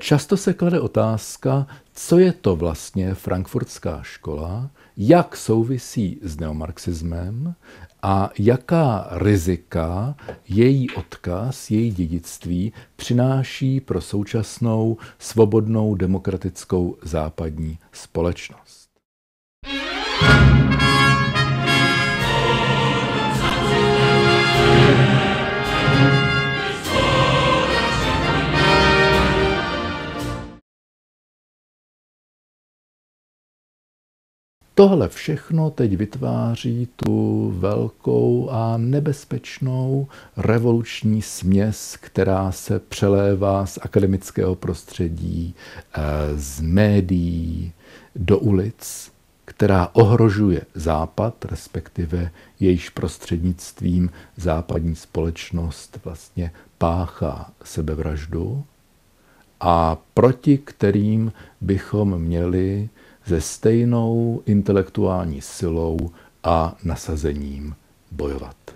Často se klade otázka, co je to vlastně frankfurtská škola, jak souvisí s neomarxismem a jaká rizika její odkaz, její dědictví přináší pro současnou svobodnou demokratickou západní společnost. Yeah. Tohle všechno teď vytváří tu velkou a nebezpečnou revoluční směs, která se přelévá z akademického prostředí, eh, z médií do ulic, která ohrožuje Západ, respektive jejíž prostřednictvím západní společnost vlastně páchá sebevraždu a proti kterým bychom měli se stejnou intelektuální silou a nasazením bojovat.